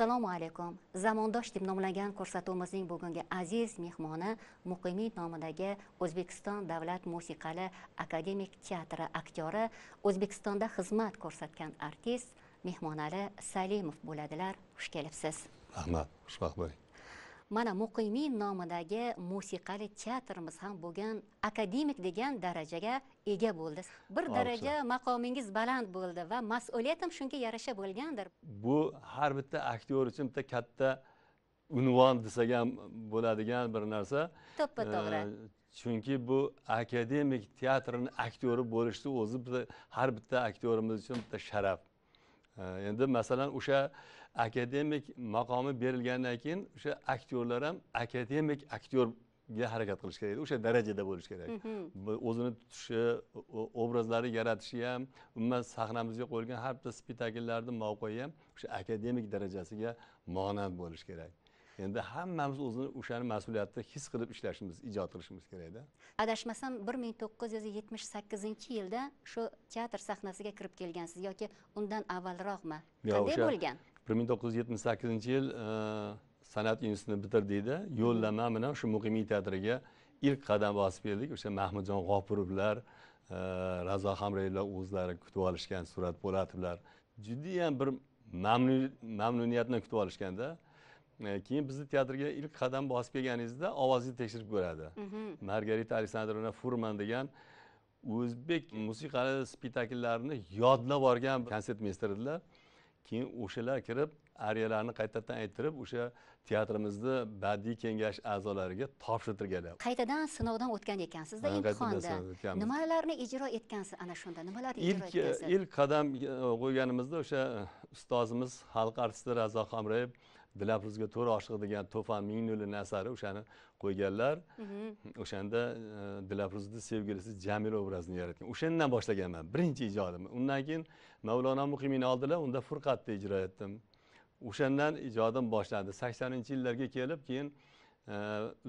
assalomu alaykum zamondosh deb nomlangan ko'rsatuvimizning bugungi aziz mehmoni muqimiy nomidagi o'zbekiston davlat musiqali akademik teatri aktyori o'zbekistonda xizmat ko'rsatgan artist mehmonali salimov bo'ladilar xush kelibsiz rahmat xushvaqt bo'ling mana muqimiy nomidagi musiqali teatrimiz ham bo'lgan akademik degan darajaga ega bo'ldi bir daraja maqomingiz baland bo'ldi va mas'uliyat ham shunga yarasha bo'lgandir bu har bitta aktyor uchun bitta katta unvon desak ham bo'ladigan bir narsa to'ppa to'g'ri chunki bu akademik teatrni aktyori bo'lishni o'zi har bitta aktyorimiz uchun bitta sharaf endi masalan o'sha akademik maqomi berilgandan keyin o'sha aktyorlar ham akademik aktyorga harakat qilish kerak o'sha darajada bo'lishi kerak o'zini tutishi obrazlari yaratishi ham umuman sahnamizga qo'yilgan har bitta spektakllarni mavqei ham o'sha akademik darajasiga monand bo'lishi kerak endi hammamiz o'zini o'shani mas'uliyatni his qilib ishlashimiz ijod qilishimiz kerakda adashmasam bir ming to'qqiz yuz yetmish sakkizinchi yilda shu teatr sahnasiga kirib kelgansiz yoki undan avvalroqmi qanday bo'lgan bir ming to'qqiz yuz yetmish sakkizinchi yil e, san'at institutini bitirdikda yo'llanma bilan shu muqimiy teatriga ilk qadam bosib keldik o'sha mahmudjon g'ofurovlar e, razo hamrayevlar o'zlari kutib olishgan surat po'latovlar judayam bir mamnuniyatni kutib olishganda e, keyin bizni teatrga ilk qadam bosib kelganingizda ovozingizni tekshirib ko'radi mhm. margarita aleksandrovna furman degan o'zbek musiqali spektakllarini yodlab olgan konsertmeyster edilar keyin o'shalar kirib ariyalarni qaytadan ayttirib o'sha teatrimizni badiiy kengash a'zolariga topshirtirganlar qaytadan sinovdan o'tgan ekansizda imtihonda nimalarni ijro etgansiz ana shunda nimalarni ijro etgansiz ilk qadam e, qo'yganimizda o'sha ustozimiz xalq artisti razo hamroyev dilafruzga to'ra oshiq degan to'fan mingnulini asari o'shani qo'yganlar mm-hmm. o'shanda e, dilafruzni sevgilisi jamila obrazini yaratgan o'shandan boshlaganman birinchi ijodim undan keyin mavlono muhimini oldilar unda furqatni ijro etdim o'shandan ijodim boshlandi saksoninchi yillarga kelib keyin e,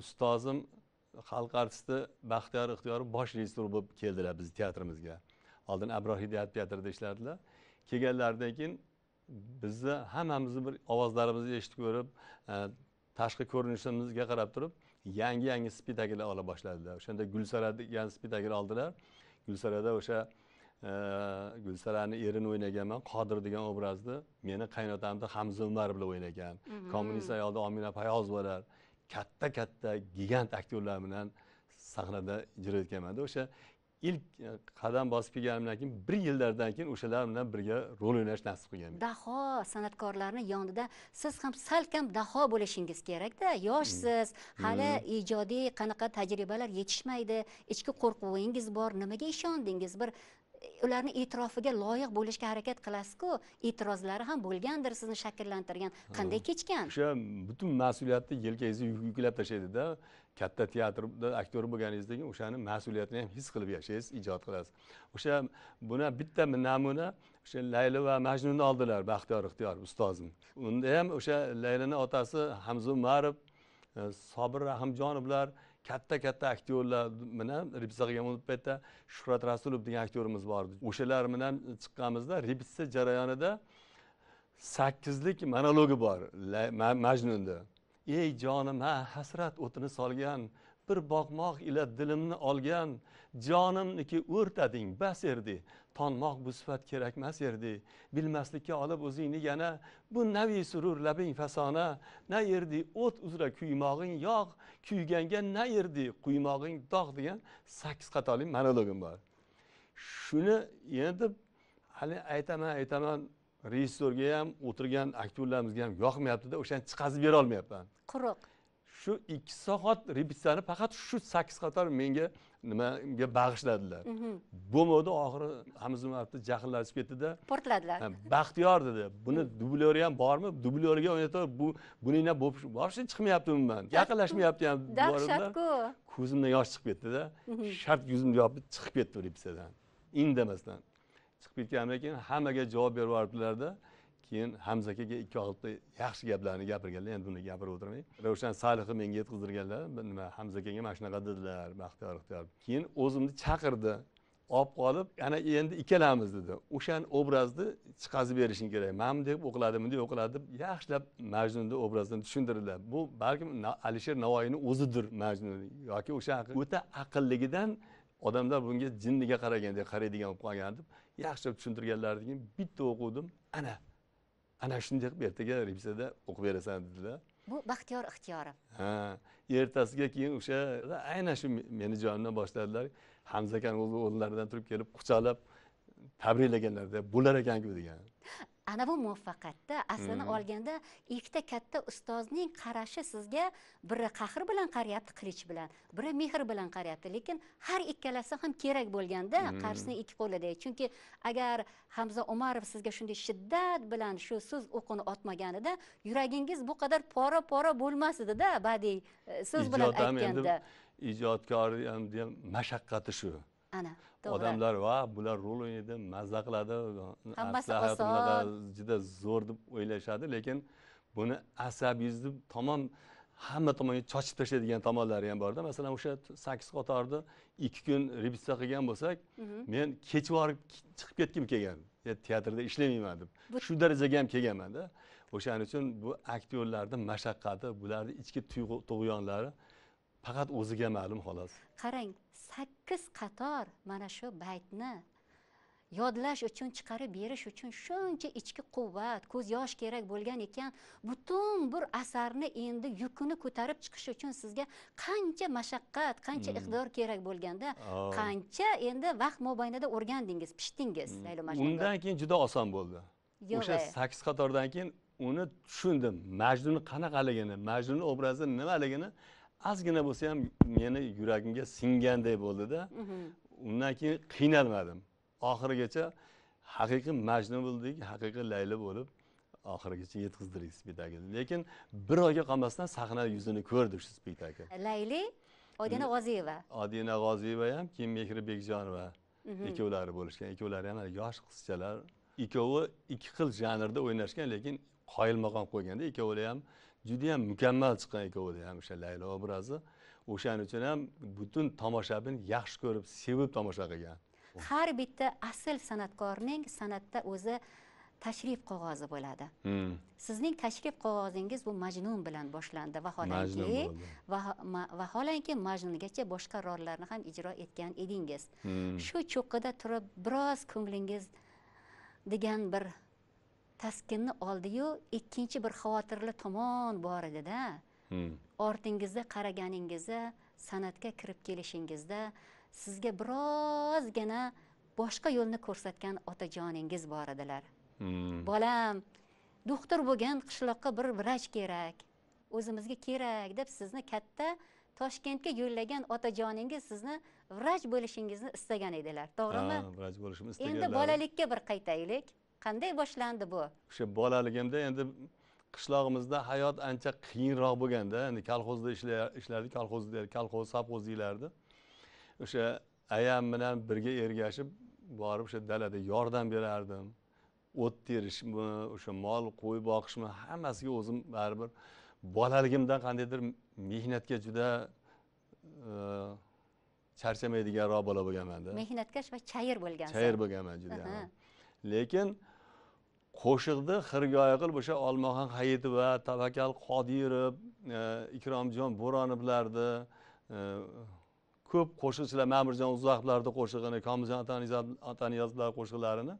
ustozim xalq artisti baxtiyor ixtiyorov bosh rejissor bo'lib keldilar bizni teatrimizga oldin abroh teatrida ishlardilar kelganlaridan keyin bizni hammamizni bir ovozlarimizni eshitib ko'rib e, tashqi ko'rinishimizga qarab turib yangi yangi spektakllar ola boshladilar o'shanda gulsara degan spektakl oldilar gulsarada o'sha e, gulsarani erini o'ynaganman qodir degan obrazni meni qaynotamni hamza umar bilan o'ynagan mhm. kommunist ayolda omina payozovalar katta katta gigant aktyorlar bilan sahnada ijro etganmanda o'sha ilk e, qadam bosib kelganimdan keyin bir yillardan keyin o'shalar bilan birga rol o'ynash nasib qilgan daho san'atkorlarni yonida siz ham salkam daho bo'lishingiz kerakda hmm. yoshsiz hali hmm. ijodiy qanaqa tajribalar yetishmaydi ichki qo'rquvingiz bor nimaga ishondingiz bir e, ularni e'tirofiga loyiq bo'lishga harakat qilasizku e'tirozlari ham bo'lgandir sizni shakllantirgan qanday kechgan o'sha butun mas'uliyatni yelkangizga yuklab tashlaydida katta teatrda aktyor bo'lganingizdan keyin o'shani mas'uliyatini ham his qilib yashaysiz ijod qilasiz o'sha buni bitta namuna o'sha layli va majnunni oldilar baxtiyor ixtiyor ustozni unda ham o'sha laylini otasi hamza umarov e, sobir rahimjonovlar katta katta aktyorlar bilan repetitsiya qilgan paytda shuhrat rasulov degan aktyorimiz bor edi o'shalar bilan chiqqanmizda repetitsiya jarayonida sakkizlik monologi bor majnunda ey jonima hasrat o'tini solgan bir boqmoq ila dilimni olgan jonimniki o'rtading bas erdi tonmoq bu sifat kerakmas erdi bilmaslikka olib o'zingni yana bu navi surur labing fasona na erdi o't uzra kuymog'ing yog' kuyganga na erdi quymog'ing dog' degan sakkiz qatorli monologim bor shuni endi hali aytaman aytaman rejissyorga ham o'tirgan aktyorlarimizga ham yoqmayaptida o'shani chiqazib bera olmayapman quruq shu ikki soat repetitsiyani faqat shu sakkiz qator menga nimaga bag'ishladilar mhm. bo'lmadi oxiri hamzumatni jahllashib ketdida portladilar baxtiyor dedi buni mhm. dublyori ham bormi dublyorga o'ynatib bu buning ham boshi chiqmayapti umuman yaqinlashmayapti ham dahshatku ko'zimdan yosh chiqib ketdida mhm. shart yuzimni yopib chiqib ketdim repetitsiyadan indamasdan chiqib ketgandan keyin hammaga javob berib yuboribdilarda keyin hamza akaga ikki og'izta yaxshi gaplarni gapirganlar endi buni gapirib o'tirmay ravshan salihni menga yetkazdirganlar nima hamza akaga mana shunaqa dedilar baxtiyor ixtiyor keyin o'zimni chaqirdi olib qolib ana endi ikkalamiz dedi o'shani obrazni chiqazib berishing kerak mana bunday o'qiladi bunday o'qiladi deb yaxshilab majnunni obrazini tushuntirdilar bu balkim alisher navoiyni o'zidir majnun yoki o'sha o'ta aqlligidan odamlar bunga jinniga qaragandek qaraydigan bo'lib qolgan deb yaxshi tushuntirganlaridan bitta o'quvdim ana ana shunday qilib ertaga reviziyada o'qib berasan dedilar bu baxtiyor ixtiyorov ha ertasiga keyin o'sha aynan shu meni jonimdan boshladilar hamza akani o'zlaridan turib kelib quchoqlab tabriklaganlarida bo'lar ekanku degan ana bu muvaffaqiyatda aslini hmm. olganda ikkita katta ustozning qarashi sizga biri qahr bilan qarayapti qilich bilan biri mehr bilan qarayapti lekin har ikkalasi ham kerak bo'lganda hmm. qarshisini ikki qo'lida chunki agar hamza umarov sizga shunday shiddat bilan shu so'z o'qini otmaganida yuragingiz bu qadar pora pora bo'lmas edida badiiy e, so'z bilan aytganda ijodkor ham mashaqqati shu ana odamlar va bular rol o'ynaydi mazza qiladi hammasi oson juda zo'r deb o'ylashadi lekin buni asabiylik deb tamom hamma tomonga chochib tashlaydigan tomonlari ham borda masalan o'sha sakkiz qatorni ikki kun repetitsiya qilgan bo'lsak mhm. men kechib borib chiqib ketgim kelgan teatrda ishlamayman deb shu darajaga ham kelganmanda o'shaning uchun bu aktyorlarni mashaqqati bularni ichki tuyg'u tug'yonlari faqat o'ziga ma'lum xolos qarang sakkiz qator mana shu baytni yodlash uchun chiqarib berish uchun shuncha ichki quvvat ko'z yosh kerak bo'lgan ekan butun bir asarni endi yukini ko'tarib chiqish uchun sizga qancha mashaqqat qancha iqtidor hmm. iqdor kerak bo'lganda oh. qancha endi vaqt mobaynida o'rgandingiz pishdingiz hmm. undan keyin juda oson bo'ldi o'sha e. sakkiz qatordan keyin uni tushundim majnunni qanaqaligini majnunni obrazi nimaligini ozgina bo'lsa ham meni yuragimga singanday bo'ldida mhm. undan keyin qiynalmadim oxirigacha haqiqiy majnu bo'ldik haqiqiy layli bo'lib oxirigacha yetkazdik spektaklni lekin bir oyga qolmasdan sahna yuzini ko'rdi shu spektakl layli odina mm. g'oziyeva odina g'oziyeva ham keyin mehri bekjonova mhm. ikkovlari bo'lishgan ikkovlari ham yosh qizchalar ikkovi ikki xil janrda o'ynashgan lekin qoyilmaqom qo'yganda ikkovlari ham juda ham mukammal chiqqan ikkovlari ham o'sha laylo obrazi o'shaning uchun ham butun tomoshabin yaxshi ko'rib sevib tomosha qilgan har bitta asl san'atkorning san'atda o'zi tashrif qog'ozi bo'ladi hmm. sizning tashrif qog'ozingiz bu majnun bilan boshlandi vaholanki vaholanki majnungacha boshqa rollarni ham ijro etgan edingiz hmm. shu hmm. cho'qqida turib biroz ko'nglingiz degan bir taskinni oldiyu ikkinchi bir xavotirli tomon bor edida hmm. ortingizda qaraganingizda san'atga kirib kelishingizda sizga birozgina boshqa yo'lni ko'rsatgan otajoningiz bor edilar hmm. bolam doktor bo'lgan qishloqqa bir vrach kerak o'zimizga kerak deb sizni katta toshkentga yo'llagan otajoningiz sizni vrach bo'lishingizni istagan edilar to'g'rimi vrach bo'lishimni endi bolalikka bir qaytaylik qanday boshlandi bu o'sha bolaligimda endi qishlog'imizda hayot ancha qiyinroq bo'lganda endi kolxozda ishlardik kolxoz kolxoz sovxoz deyilardi o'sha ayam bilan birga ergashib borib o'sha dalada yordam berardim o't terishmi o'sha mol qo'y boqishmi hammasiga o'zim baribir bolaligimdan qandaydir mehnatga juda e, charchamaydiganroq bola bo'lganmanda mehnatkash va chayir bo'lgansiz chayir bo'lganman juda lekin qo'shiqni xirgoya qilib o'sha olmaxon hayitova tavakkal qodirov e, ikromjon bo'ronovlarni e, ko'p qo'shiqchilar ma'murjon uzoqovlarni qo'shig'ini komiljon ataniyozovlar qo'shiqlarini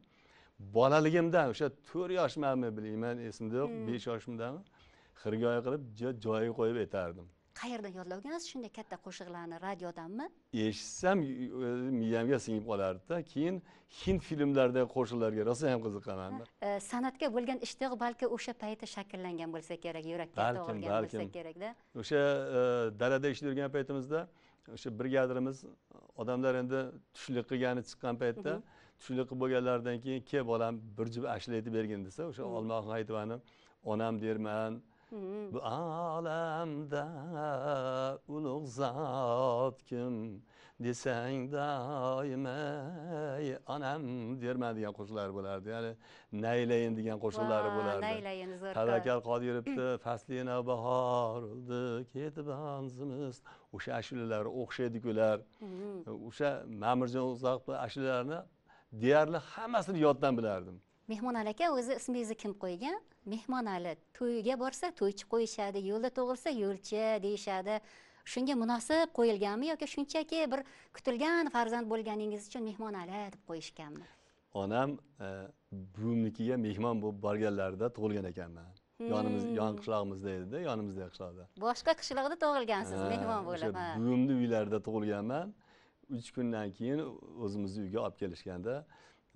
bolaligimdan o'sha to'rt yoshmanmi bilmayman esimda yo'q hmm. besh yoshimdami xirgoya qilib joyiga qo'yib aytardim qayerdan yodlagansiz shunday katta qo'shiqlarni radiodanmi eshitsam miyamga singib qolardida keyin hind filmlaridagi qo'shiqlarga rosa ham qiziqaman e, san'atga bo'lgan ishtiyoq balki o'sha paytda shakllangan bo'lsa kerak yurakka tug'ilgan bo'lsa kerakda o'sha e, dalada ishda yurgan paytimizda o'sha brigadirimiz odamlar endi tushlik qilgani chiqqan paytda tushlik qilib bo'lganlaridan keyin ke bolam bir jup ashla aytib bergin desa o'sha olmaxon hayitovaning onam derman bu olamda ulug' zot kim desang ey onam derman degan qo'shiqlar bo'lardi ya'ni naylayin degan qo'shiqlari bo'lardi naylayin tavakkal qodirovni fasli navbahor urdi ketib zimiz o'sha ashulalar o'xshaydiku ular o'sha ma'murjon o'zaqovni ashulalarini deyarli hammasini yoddan bilardim mehmon aka o'zi ismingizni kim qo'ygan mehmonali to'yga borsa to'ychi qo'yishadi yo'lda tug'ilsa yo'lchi deyishadi shunga munosib qo'yilganmi yoki shunchaki bir kutilgan farzand bo'lganingiz uchun mehmonali deb qo'yishganmi onam e, buvimnikiga mehmon bo'lib borganlarida tug'ilgan ekanman hmm. yonimiz yon qishlog'imizda edida yonimizdagi qishloqda boshqa qishloqda tug'ilgansiz mehmon bo'lib o'sha buvimni uylarida tug'ilganman uch kundan keyin o'zimizni uyga olib kelishganda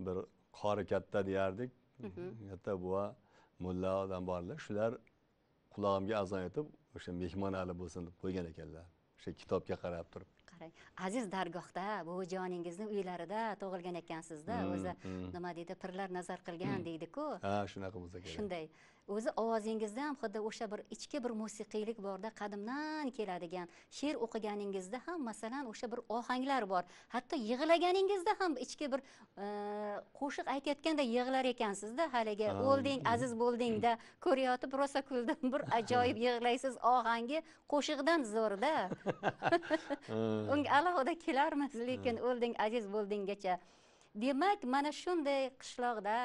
bir qori katta deyardik katta buva mulla odam borlar shular qulog'imga azon aytib o'sha mehmonali bo'lsin deb qo'ygan ekanlar o'sha kitobga qarab turib qarang aziz dargohda buvijoningizni uylarida tug'ilgan ekansizda mm, o'zi mm. nima deydi pirlar nazar qilgan mm. deydiku ha shunaqa bo'lsa kerak shunday o'zi ovozingizda ham xuddi o'sha bir ichki bir musiqiylik borda qadimdan keladigan she'r o'qiganingizda ham masalan o'sha bir ohanglar bor hatto yig'laganingizda ham ichki bir e, qo'shiq aytayotganda yig'lar ekansizda haligi o'lding aziz bo'ldingda ko'rayotib rosa kuldim bir ajoyib yig'laysiz ohangi qo'shiqdan zo'rda unga alohida kelarmiz lekin o'lding aziz bo'ldinggacha demak mana shunday qishloqda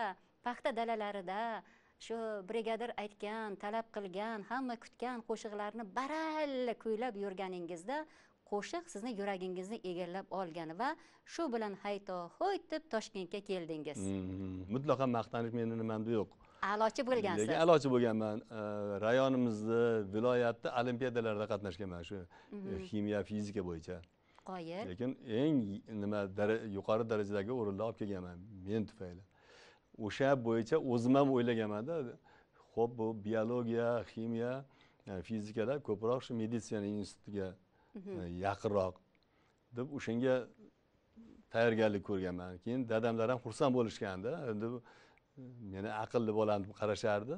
paxta dalalarida shu brigadir aytgan talab qilgan hamma kutgan qo'shiqlarni baralla kuylab yurganingizda qo'shiq sizni yuragingizni egallab olgan va shu bilan hayto hoy deb toshkentga keldingiz hmm, mutlaqo maqtanish meni nimamda yo'q a'lochi bo'lgansiz lekin a'lochi bo'lganman rayonimizni viloyatni olimpiadalarda qatnashganman shu kimyo mhm. fizika bo'yicha qoyil lekin eng nima yuqori darajadagi o'rinlar olib kelganman men tufayli o'sha bo'yicha o'zim ham o'ylaganmanda ho'p bu biologiya ximiya e, fizikalar ko'proq shu meditsina institutiga mhm. e, yaqinroq deb o'shanga tayyorgarlik ko'rganman keyin dadamlar ham xursand bo'lishganda endi e, meni aqlli bolam deb qarashardi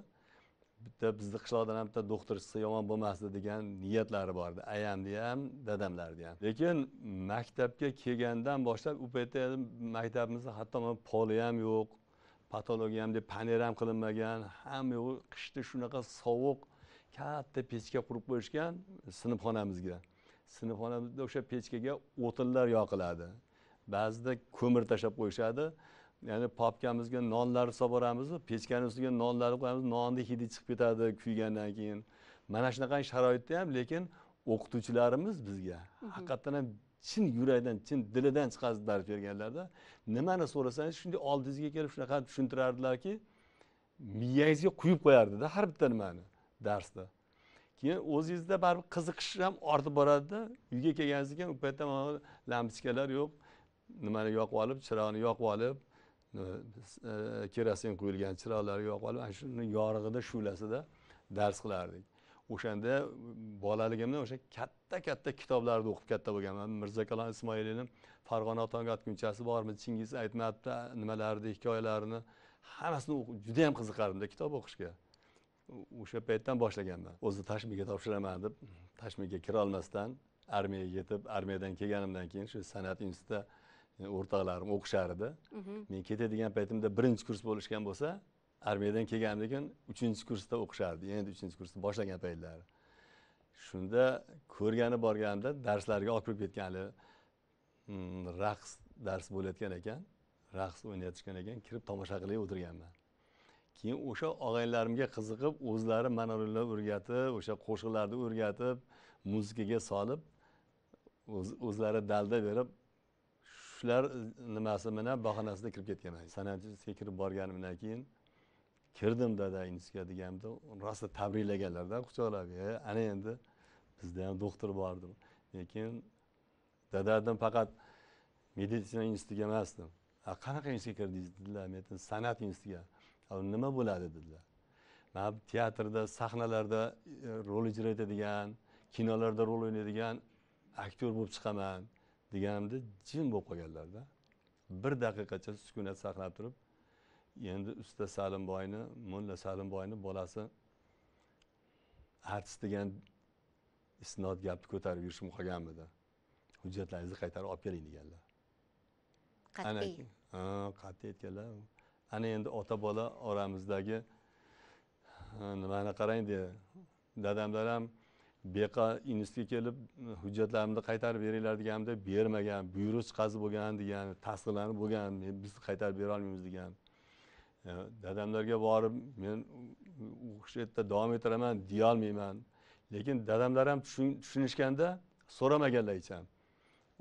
bitta bizni qishloqdan ham bitta doktor chiqsa yomon bo'lmasdi degan niyatlari bor edi ayamni ham dadamlarni ham lekin maktabga kelgandan boshlab u paytda maktabimizda hatto poli ham yo'q patologi ham deb paner ham qilinmagan hamma yo'g'i qishda shunaqa sovuq katta pechka qurib qo'yishgan sinfxonamizga sinfxonamizda o'sha pechkaga o'tinlar yoqiladi ba'zida ko'mir tashlab qo'yishadi ya'ni papkamizga nonlar solib boramiz pechkani ustiga nonlarni qo'yamiz nonni hidi chiqib ketadi kuygandan keyin mana shunaqa sharoitda ham lekin o'qituvchilarimiz bizga mhmm. haqiqatdan ham chin yurakdan chin dilidan chiqazib berganlarda nimani so'rasangiz shunday oldingizga kelib shunaqa tushuntirardilarki miyangizga quyib qo'yardida har bitta nimani darsda keyin o'zingizda baribir qiziqish ham ortib boradida uyga kelganingizdan keyin u paytda mana lampochkalar yo'q nimani yoqib olib chiroqni yoqib olib e, e, kerosin quyilgan chiroqlarni yoqib olib ana shuni yorig'ida shu'lasida dars qilardik o'shanda bolaligimda o'sha katta katta kitoblarni o'qib katta bo'lganman mirzakalon ismoiliyni farg'ona otangatgunchasi bormi chingiz aytmatovni nimalarni hikoyalarini hammasini o'qib judayam qiziqardimda kitob o'qishga o'sha paytdan boshlaganman o'zi tashmiga topshiraman deb tashmiga kirolmasdan armiyaga yetib armiyadan kelganimdan keyin shu san'at institutida o'rtoqlarim o'qishardi mhmm. men ketadigan paytimda birinchi kurs bo'lishgan bo'lsa armiyadan kelganimdan keyin uchinchi kursda o'qishardi endi uchinchi kursni boshlagan paytlari shunda ko'rgani borganimda darslarga olib kirib ketgani mm, raqs dars bo'layotgan ekan raqs o'ynayotishgan ekan kirib tomosha qilib o'tirganman keyin o'sha og'aynilarimga qiziqib o'zlari manolarni o'rgatib o'sha qo'shiqlarni o'rgatib muzikaga solib o'zlari dalda berib shular nimasi bilan bahonasida kirib ketganman san'atga kirib borganimdan keyin kirdim dadangizga deganda rosa tabriklaganlarda quchoqlab e ana endi bizda ham doktor bor deb lekin dadadan faqat meditsina institutiga emas dedim qanaqa institutga kirdingiz dedilar men aytdim san'at institutiga nima bo'ladi dedilar man teatrda sahnalarda e, rol ijro etadigan kinolarda rol o'ynaydigan aktyor bo'lib chiqaman deganimda jim bo'lib qolganlarda bir daqiqacha sukunat saqlab turib endi usta salimboyni mulla salimboyni bolasi artist degan isnod gapni ko'tarib yurishim qolganmidi hujjatlaringizni qaytarib olib keling deganlar qat'iy ha qat'iy aytganlar ana endi ota bola oramizdagi nimani qarang de dadamlar ham beqa institutga kelib hujjatlarimni qaytarib beringlar deganimda bermagan byuro chiqazib bo'lgan degan tasdiqlanib bo'lgan biz qaytarib bera olmaymiz degan dadamlarga borib men o'qish yerda davom ettiraman deyolmayman lekin dadamlar ham tushunishganda ham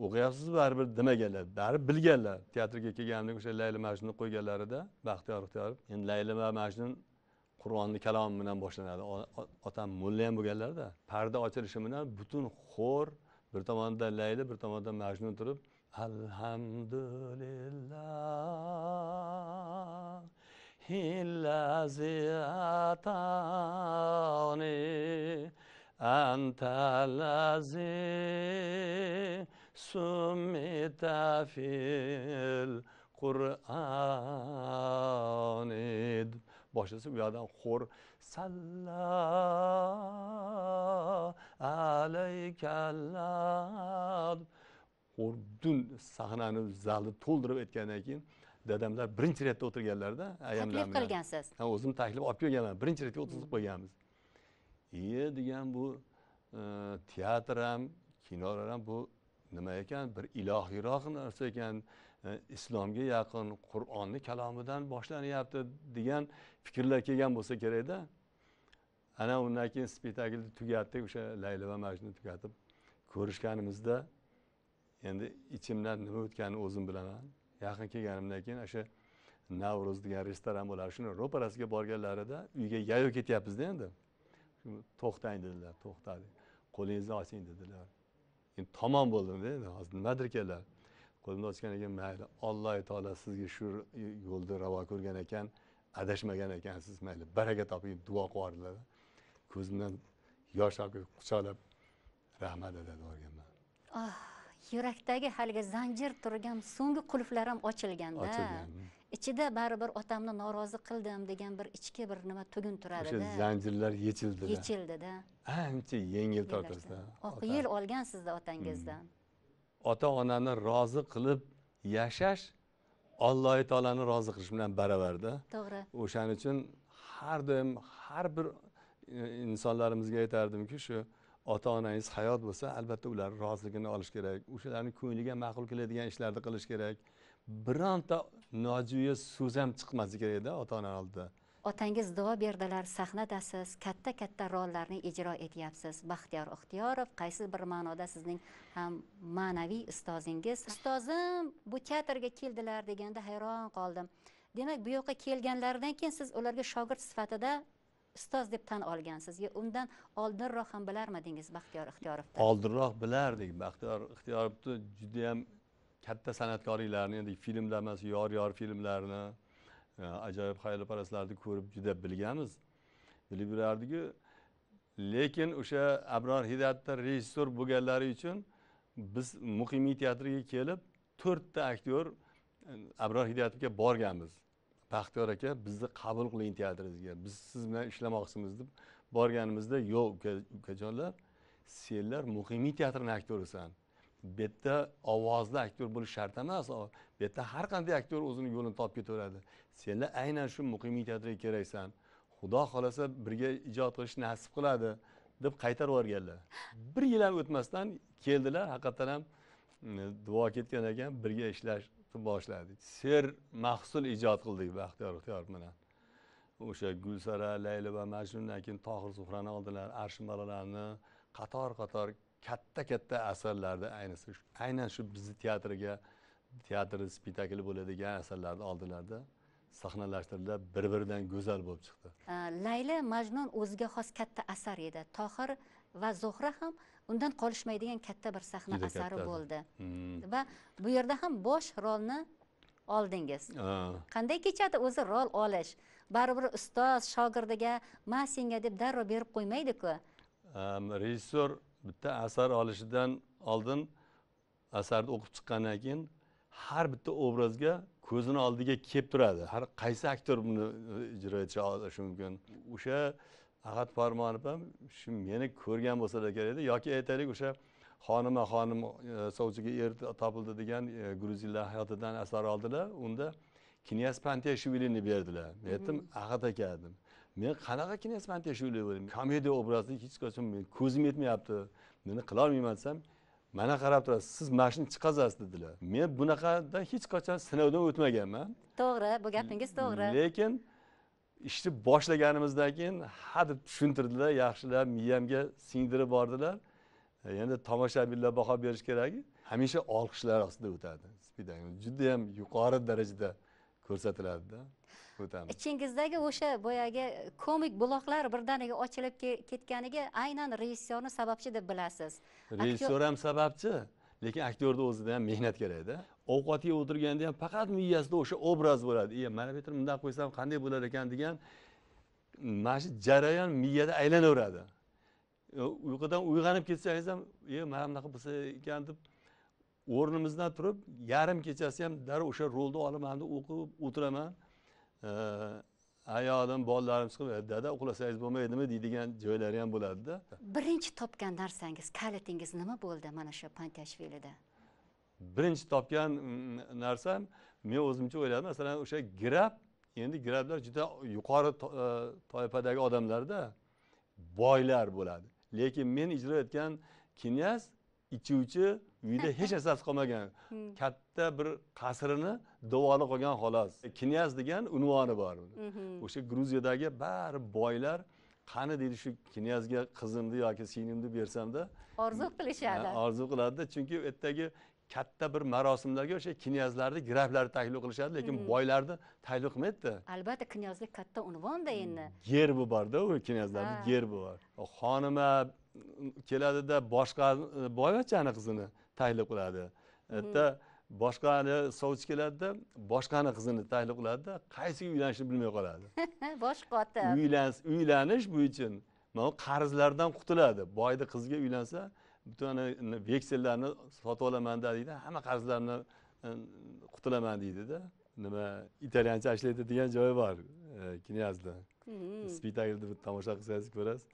o'qiyapsiz baribir demaganlar baribir bilganlar teatrga kelganimda o'sha layli majnunni qo'yganlarida baxtiyor ixtiyorov endi layli va majnun qur'onni kalomi bilan boshlanadi otam mulla ham bo'lganlarda parda ochilishi bilan butun xo'r bir tomonda layli bir tomonda majnun turib alhamdulillah الذي أعطاني أنت الذي سميت في القرآن Başlasın bir adam kor. Salla aleykellah. Kor dün sahnanı zalı toldurup etkenlekin. dadamlar birinchi retda o'tirganlarida ayamlar taklif qilgansiz ha o'zim taklif olib kelganman birinchi retga o'tkazib hmm. qo'yganmiz iye degan bu e, teatr ham kinolar ham bu nima ekan bir ilohiyroq narsa ekan e, islomga yaqin qur'onni kalomidan boshlanyapti degan fikrlar kelgan bo'lsa kerakda ana undan keyin spektaklni tugatdik o'sha layli va majnunni tugatib ko'rishganimizda endi ichimdan nima o'tganini o'zim bilaman yaqin kelganimdan keyin o'sha navruz degan restoran bo'lar shuni ro'parasiga borganlarida uyga yayov ketyapmizda endi to'xtang dedilar to'xtadi qo'lingizni oching dedilar endi tamom bo'ldimda endi hozir nimadir ekanlar qo'limni ochgandan keyin mayli olloh taolo sizga shu yo'lni ravo ko'rgan ekan adashmagan ekansiz mayli baraka toping duo qilib ko'zimdan yosh oqib quchoqlab rahmat dada deborganman ah yurakdagi haligi zanjir turgan so'nggi qulflar ham ochilganda ichida baribir otamni norozi qildim degan bir ichki bir nima tugun turadi o'sha zanjirlar yechildi yechildida ancha yengil tortasizda yil olgansizda otangizdan hmm. ota onani rozi qilib yashash ollohi taoloni rozi qilish bilan baravarda to'g'ri o'shaning uchun har doim har bir e, insonlarimizga aytardimki shu ota onangiz hayot bo'lsa albatta ular roziligini olish kerak o'shalarni ko'ngliga ma'qul keladigan ishlarni qilish kerak bironta nojo'ya so'z ham chiqmasligi kerakda ota onani oldida otangiz duo berdilar sahnadasiz katta katta rollarni ijro etyapsiz baxtiyor ixtiyorov qaysi bir ma'noda sizning ham ma'naviy ustozingiz ustozim bu teatrga keldilar deganda hayron qoldim demak bu yoqqa kelganlaridan keyin siz ularga shogird sifatida ustoz deb tan olgansiz undan oldinroq ham bilarmidingiz baxtiyor ixtiyorovni oldinroq bilardik baxtiyor ixtiyorovni judayam katta san'atkorlarni endi filmlar emas yor yor filmlarini e, ajoyib xayolparastlarni ko'rib juda bilganmiz bilib yurardikku lekin o'sha abror hidoyatda rejissyor bo'lganlari uchun biz muhimiy teatriga kelib to'rtta aktyor e, abror hidoyatovga borganmiz baxtiyor aka bizni qabul qiling teatrimizga biz siz bilan ishlamoqchimiz deb borganimizda yo'q ukajonlar senlar muhimiy teatrini aktyorisan bu yerda ovozli aktyor bo'lish shart emas bu yerda har qanday aktyor o'zini yo'lini topib ketaveradi senlar aynan shu muhimiy teatrga keraksan xudo xohlasa birga ijod qilish nasib qiladi deb qaytarib yuborganlar bir yil ham o'tmasdan keldilar haqiqatdan ham mm, duo ketgan ekan birga ishlash boshladik ser mahsul ijod qildik baxtiyor ixtiyor bilan o'sha gulsara layli va majnundan keyin tohir zuhrani oldilar arshin bolalarini qator qator katta katta asarlarni ayniqsa aynan shu bizni teatrga teatr spektakli bo'ladigan asarlarni oldilarda sahnalashtirilib bir biridan go'zal bo'lib chiqdi layli majnun o'ziga xos katta asar edi tohir va zuhra ham undan qolishmaydigan katta bir sahna asari bo'ldi hmm. va bu yerda ham bosh rolni oldingiz qanday kechadi o'zi rol olish baribir ustoz shogirdiga ma senga deb darrov berib qo'ymaydiku rejissor bitta asar olishidan oldin asarni o'qib chiqqandan keyin har bitta obrazga ko'zini oldiga kelib turadi har qaysi aktyor buni ijro etishi mumkin o'sha faqat farmoni ham shu meni ko'rgan bo'lsalar kerak edi yoki aytaylik o'sha xonima xonim e, sovchiga er topildi degan e, gruzinlar hayotidan asar oldilar unda knyaz pantiyashvilini berdilar men aytdim mm-hmm. ahad aka dedim men qanaqa knyaz pantiyashvili bo'lim komediya obrazini hech qachon men ko'zim yetmayapti meni qilolmayman desam mana qarab turasiz siz mana shuni chiqazasiz dedilar men bunaqada hech qachon sinovdan o'tmaganman to'g'ri bu gapingiz to'g'ri lekin ishni boshlaganimizdan keyin ha deb tushuntirdilar yaxshilab miyamga singdirib bordilar e, endi tomoshabinlar baho berish kerak hamisha olqishlar ostida o'tadi judayam yuqori darajada ko'rsatiladida o'tamiz ichingizdagi e, o'sha boyagi komik buloqlar birdaniga ochilib ketganiga aynan rejissyorni sababchi deb bilasiz rejissyor ham sababchi lekin aktyorni o'zida ham mehnat kerakda ovqat yeb o'tirganda ham faqat miyasida o'sha obraz bo'ladi e mana bu yerda qo'ysam qanday bo'lar ekan degan mana shu jarayon miyada aylanaveradi uyqudan uyg'onib ketsangiz ham e mana bunaqa bo'lsa ekan deb o'rnimizdan turib yarim kechasi ham darrov o'sha rolni olib mana o'qib o'tiraman ayolim bolalarim chiqib e, dada uxlasangiz bo'lmaydimi deydigan joylari ham bo'ladida birinchi topgan narsangiz kalitingiz nima bo'ldi mana shu pantashvilida birinchi topgan mm, mm, narsam men o'zimcha o'ylayman masalan o'sha grab endi grablar juda yuqori e, toifadagi odamlarda boylar bo'ladi lekin men ijro etgan knyaz ichuvchi uyda hech narsasi qolmagan hmm. katta bir qasrini dovonib qolgan xolos knyaz degan unvoni bor mhm. o'sha gruziyadagi bari boylar qani deydi shu knyazga qizimni yoki singlimni bersamda orzu qilishadi orzu qiladida chunki u yerdagi katta bir marosimlarga o'sha knyazlarni graflarni taklif qilishadi lekin boylarni taklif qilmaydida albatta knyazlik katta unvonda endi gerbi borda u knyazlarni gerbi bor xonima keladida boshqa e, boyvachchani qizini taklif qiladi bitta e, boshqani sovchi keladida boshqani qizini taklif qiladida qaysiga uylanishni bilmay qoladi bosh qotib uylanish bu uchun mana qarzlardan qutuladi boyni qiziga uylansa butun veksellarni sotib olaman deydi hamma qarzlarni e, qutulaman deydida nima italyancha ashlaydi degan joyi bor e, knyazda hmm. spektaklni tomosha qilsangiz ko'rasiz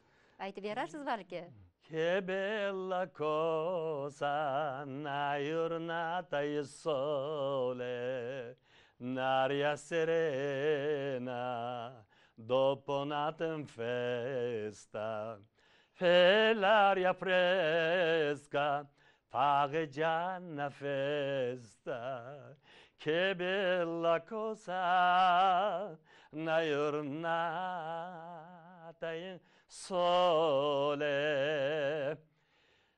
aytib berarsiz balki che bella cosa una giornata il sole serena dopo una tempesta Felar yapreska Pagjan na festa che bella cosa na giornata in sole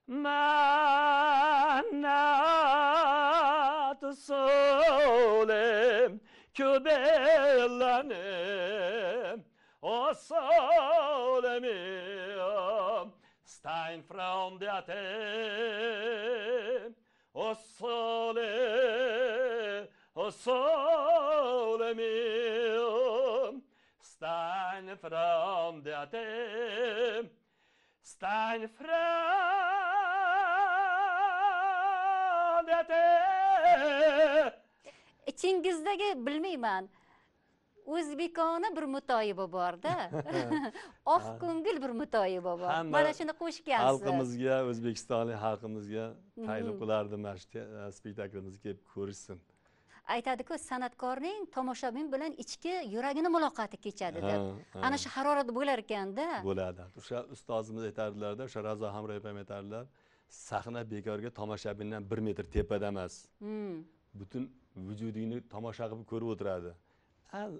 ma nato sole che bella ne o Sole mio, sta in fronte a te. O Sole, o Sole mio, sta in fronte a te. Sta in fronte a te. Chingiz'dagi e, bilmayman o'zbekona bir mutoyiba borda oq ko'ngil bir mutoyiba bor mana shuni qo'shgansiz xalqimizga o'zbekistonlik xalqimizga mhm. taklif qilardim mana shu e, spektaklimizni kelib ko'rishsin aytadiku san'atkorning tomoshabin bilan ichki yuragini muloqoti kechadi deb ana shu harorat bo'lar ekanda bo'ladi o'sha ustozimiz aytardilarda o'sha razo hamroyev ham aytardilar sahna bekorga tomoshabindan bir metr tepada emas hmm. butun vujudingni tomosha qilib ko'rib o'tiradi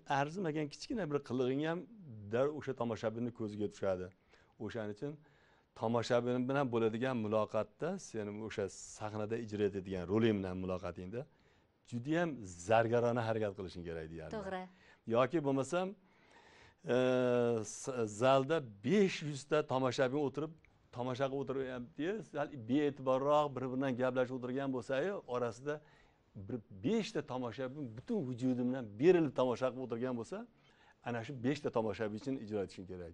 arzimagan kichkina bir qilig'ing ham dar o'sha tomoshabinni ko'ziga tushadi o'shaning uchun tomoshabin bilan bo'ladigan muloqotda seni o'sha sahnada ijro etadigan roling bilan muloqotingda judayam zargarona harakat qilishing kerak deyarli to'g'ri yoki bo'lmasam e, zalda besh yuzta tomoshabin o'tirib tomosha qilib o'tiryapti e, sal bee'tiborroq bir biri bilan gaplashib o'tirgan bo'lsayu orasida bir beshta tomoshabin butun vujudim bilan berilib tomosha qilib o'tirgan bo'lsa ana shu beshta tomoshabin uchun ijro etishing kerak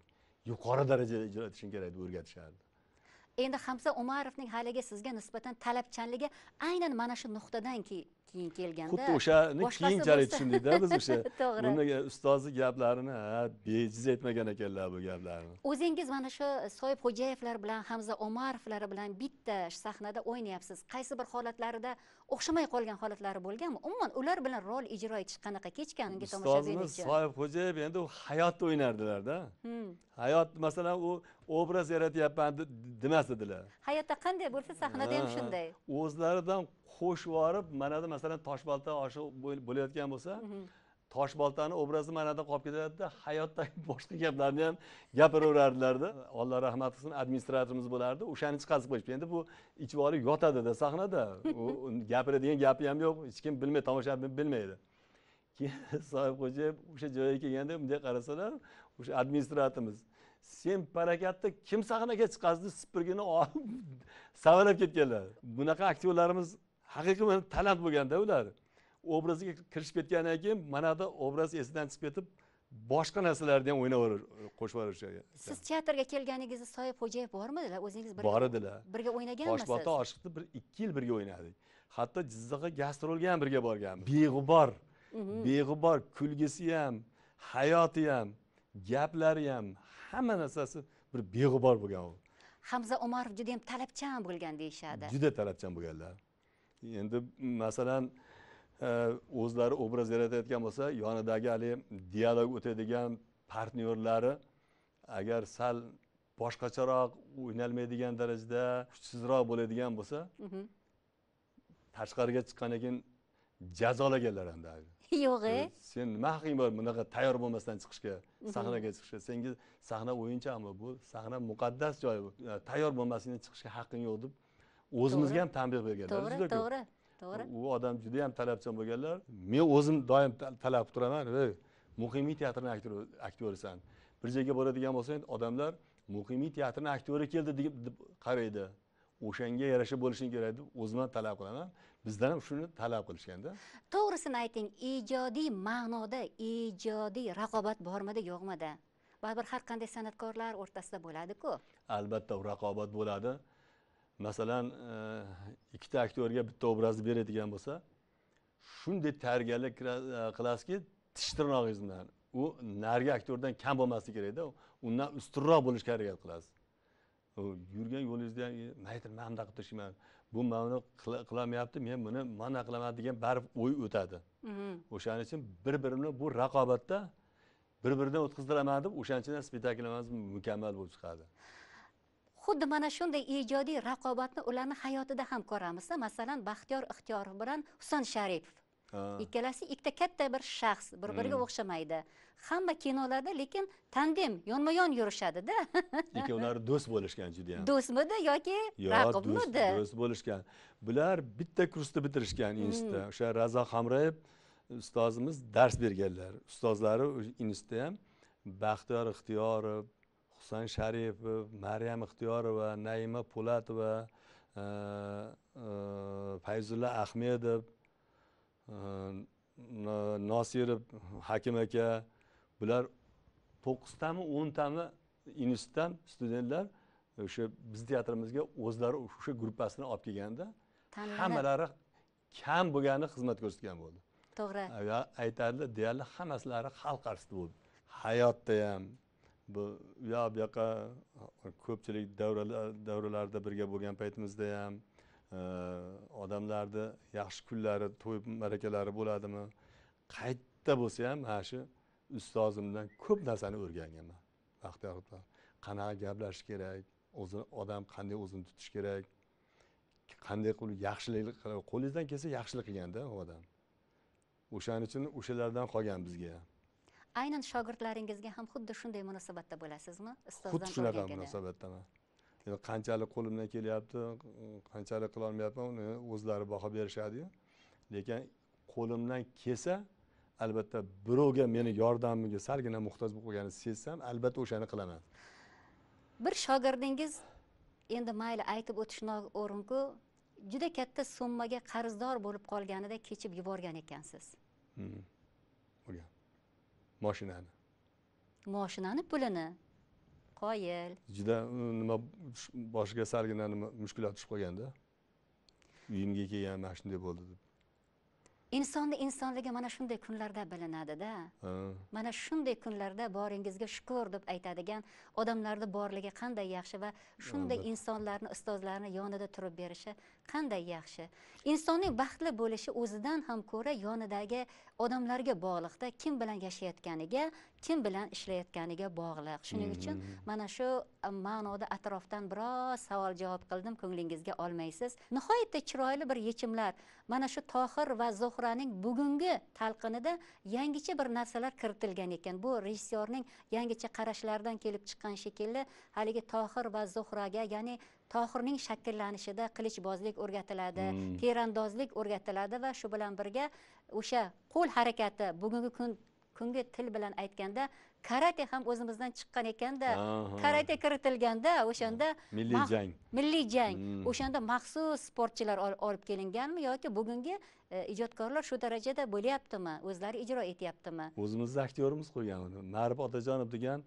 yuqori darajada ijro etishing kerak deb o'rgatishardi endi hamza umarovning haligi sizga nisbatan talabchanligi aynan mana shu nuqtadanki keyin kelganda xuddi o'shani keyinchalik tushundingda biz o'sha to'g'ri buni ustozni gaplarini ha bejiz aytmagan ekanlar bu gaplarni o'zingiz mana shu soyib xo'jayevlar bilan hamza omarovlar bilan bitta sahnada o'ynayapsiz qaysi bir holatlarida o'xshamay qolgan holatlari bo'lganmi umuman ular bilan rol ijro etish qanaqa kechgan tomoshabin soyib xo'jayev endi u hayotni o'ynardilarda hmm. hayot masalan u obraz yaratyapman demas edilar hayotda qanday bo'lsa sahnada ham shunday o'zlaridan qo'shvorib manada masalan toshbolta oshi bo'layotgan bo'lsa toshboltani obrazi manada qolib ketaveradida hayotdagi boshqa gaplarni ham gapiraverardilarda alloh rahmat qilsin administratorimiz bo'lardi o'shani chiqazib qo'yishdi endi bu ichib olib yotadida sahnada u gapiradigan gapi ham yo'q hech kim bilmaydi tomoshabin bilmaydi keyin sohib o'sha joyga kelganda bunday qarasalar o'sha administratorimiz sen parakatda kim sahnaga chiqasdi supurgini olib savalab ketganlar bunaqa aktyorlarimiz haqiqiy talant bo'lganda ular obrazga kirishib ketgandan keyin manada obraz esidan chiqib ketib boshqa narsalarni ham o'ynab qo'shib yuborishadi siz teatrga kelganingizda soyib xo'jayev bormidilar o'zingiz birga bor edilar birga o'ynaganmisiz toshbotu oshiqni bir ikki yil birga o'ynadik hatto jizzaxga gastrolga ham birga borganmiz beg'ubor mhm. beg'ubor kulgisi ham hayoti ham gaplari ham hamma narsasi bir beg'ubor bo'lgan u hamza umarov juda ham talabchan bo'lgan deyishadi juda talabchan bo'lganlar endi masalan e, o'zlari obraz yaratayotgan bo'lsa yonidagi haligi dialog o'tadigan partnyorlari agar sal boshqacharoq o'ynalmaydigan darajada kuchsizroq bo'ladigan bo'lsa mhm. tashqariga chiqqandan keyin jazolaganlar hamda yo'q e sen nima haqing bor bunaqa tayyor bo'lmasdan chiqishga mhm. sahnaga chiqishga senga sahna o'yinchami bu sahna muqaddas joy e, tayyor bo'lmasdan chiqishga haqqing yo'q deb o'zimizga ham tanbeh berganlar to'g'ri to'g'ri to'g'ri u odam juda yam talabchan bo'lganlar men o'zim doim talab qilib turaman ey muhimiy teatrini aktyorisan bir joyga boradigan bo'lsang odamlar muqimiy teatrni aktyori keldi deb qaraydi o'shanga yarasha bo'lishing kerak deb o'zim ham talab qilaman bizdan ham shuni talab qilishganda to'g'risini ayting ijodiy ma'noda ijodiy raqobat bormidi yo'qmidi baribir har qanday san'atkorlar o'rtasida bo'ladiku albatta raqobat bo'ladi masalan e, ikkita aktyorga bitta obrazni beradigan bo'lsa shunday tayyorgarlik e, qilasizki tish tirnog'ingiz bilan u narigi aktyordan kam bo'lmasligi kerakda undan ustunroq bo'lishga harakat qilasiz yurgan yo'lingizda ham e, mayli man bunaqa qilib turishman bu mana buni qilolmayapti men buni mana qilaman degan baribir o'y o'tadi mm-hmm. o'shaning uchun bir birini bu raqobatda bir biridan o'tkazdiraman deb o'shaning uchun spektaklimiz mukammal bo'lib chiqadi xuddi mana shunday ijodiy raqobatni ularni hayotida ham ko'ramizda masalan baxtiyor ixtiyorov bilan husan sharipov ikkalasi ikkita katta bir shaxs bir biriga hmm. o'xshamaydi hamma kinolarda lekin tandem yonma yon yurishadida ikkovlari do'st bo'lishgan judayam do'stmidi yoki raqibmidi do'st bo'lishgan bular bitta kursda bitirishgan hmm. institutda o'sha razo hamrayev ustozimiz dars berganlar ustozlari institutda ham baxtiyor ixtiyorov husayn sharipov e, maryam ixtiyorova naima po'latova e, e, fayzulla ahmedov nosirov hakim aka bular to'qqiztami o'ntami institutdan studentlar o'sha biz teatrimizga o'zlari o'sha gruppasini olib kelganda hammalari kam bo'lgani xizmat ko'rsatgan bo'ldi to'g'ri aytadilar deyarli hammasilari xalq artisti bo'ldi hayotda ham bu u bu yoqqa e, ko'pchilik davralarda birga bo'lgan paytimizda ham e, odamlarni yaxshi kunlari to'y ma'rakalari bo'ladimi qayerda bo'lsa ham mana shu ustozimdan ko'p narsani o'rganganman baxtiyor qanaqa gaplashish kerak o'zini odam qanday o'zini tutish kerak qanday qilib yaxshilik qo'lingizdan kelsa yaxshilik qilganda u odam o'shaning uchun o'shalardan qolgan bizga aynan shogirdlaringizga ham xuddi shunday munosabatda bo'lasizmi ustozdan xuddi shunaqa munosabatdaman endi qanchalik qo'limdan kelyapti qanchalik qilolmayapman uni o'zlari baho berishadiyu lekin qo'limdan kelsa albatta birovga meni yordamimga salgina muhtoj bo'lib qolganini sezsam albatta o'shani qilaman bir shogirdingiz endi mayli aytib o'tish o'rinku juda katta summaga qarzdor bo'lib qolganida kechib yuborgan ekansiz bo'lgan hmm. moshinani moshinani pulini qoyil juda nima boshiga salgina nima mushkulot tushib qolganda uyimga kelgan mana shunday bo'ldi deb insonni insonligi mana shunday kunlarda bilinadida mana shunday kunlarda boringizga shukur deb aytadigan odamlarni borligi qanday yaxshi va shunday insonlarni ustozlarni yonida turib berishi qanday yaxshi insonning baxtli bo'lishi o'zidan ham ko'ra yonidagi odamlarga bog'liqda kim bilan yashayotganiga kim bilan ishlayotganiga bog'liq shuning hmm. uchun mana shu e, ma'noda atrofdan biroz savol javob qildim ko'nglingizga olmaysiz nihoyatda chiroyli bir yechimlar mana shu tohir va zuhraning bugungi talqinida yangicha bir narsalar kiritilgan ekan bu rejissyorning yangicha qarashlaridan kelib chiqqan shekilli haligi tohir va zuhraga ya'ni tohirning shakllanishida qilichbozlik o'rgatiladi hmm. o'rgatiladi va shu bilan birga o'sha qo'l harakati bugungi kun kungi til bilan aytganda karate ham o'zimizdan chiqqan ekanda karate kiritilganda o'shanda milliy jang milliy jang hmm. o'shanda maxsus sportchilar olib kelinganmi yoki bugungi e, ijodkorlar shu darajada bo'lyaptimi o'zlari ijro etyaptimi o'zimizni aktyorimiz qo'ygan narib otajonov degan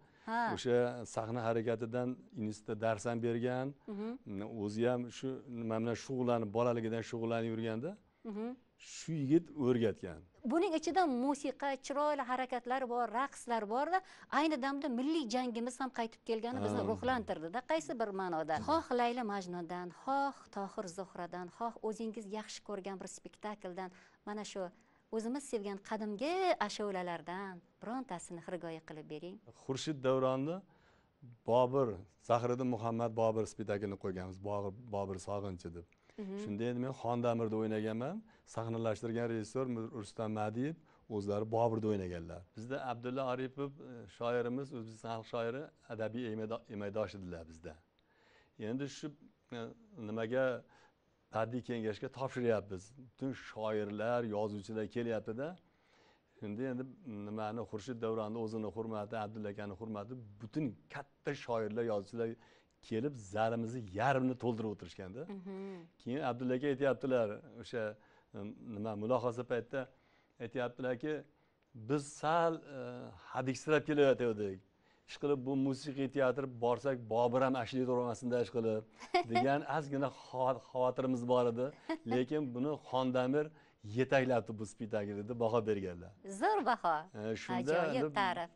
o'sha sahna harakatidan institutda dars ham bergan mhm. mm, o'zi ham shu nima bilan shug'ullanib bolaligidan shug'ullanib yurganda mhm. shu yigit o'rgatgan buning ichida musiqa chiroyli harakatlar bor raqslar borda ayni damda milliy jangimiz ham qaytib kelgani bizni ruhlantirdida qaysi bir ma'noda xoh layli majnundan xoh tohir zuhradan xoh o'zingiz yaxshi ko'rgan bir spektakldan mana shu o'zimiz sevgan qadimgi ashulalardan birontasini hirgoya qilib bering xurshid davronni bobur zahiriddin muhammad bobur spektaklini qo'yganmiz bobur sog'inchi deb mhm. shunda endi men xondamirda o'ynaganman sahnalashtirgan rejissor rustam madiyev o'zlari boburda o'ynaganlar bizda abdulla aripov e, shoirimiz o'zbekiston xalq shoiri adabiy emay, emaydosh edilar bizda endi shu e, nimaga badiiy kengashga topshiryapmiz butun shoirlar yozuvchilar kelyaptida endi endi nimani xurshid davronni o'zini hurmati abdulla akani hurmati butun katta shoirlar yozuvchilar kelib zalimizni yarmini to'ldirib o'tirishganda mhm. keyin abdulla aka aytyaptilar o'sha nima mulohaza paytida aytyaptilarki biz sal hadiksirab kelayotgandik ishqilib bu musiqiy teatr borsak bobir ham ashli turmasinda ishqilib degan ozgina xavotirimiz bor edi lekin buni xondamir yetaklabdi bu spektaklni deb baho berganlar zo'r baho e, shunda ajoyib ta'rif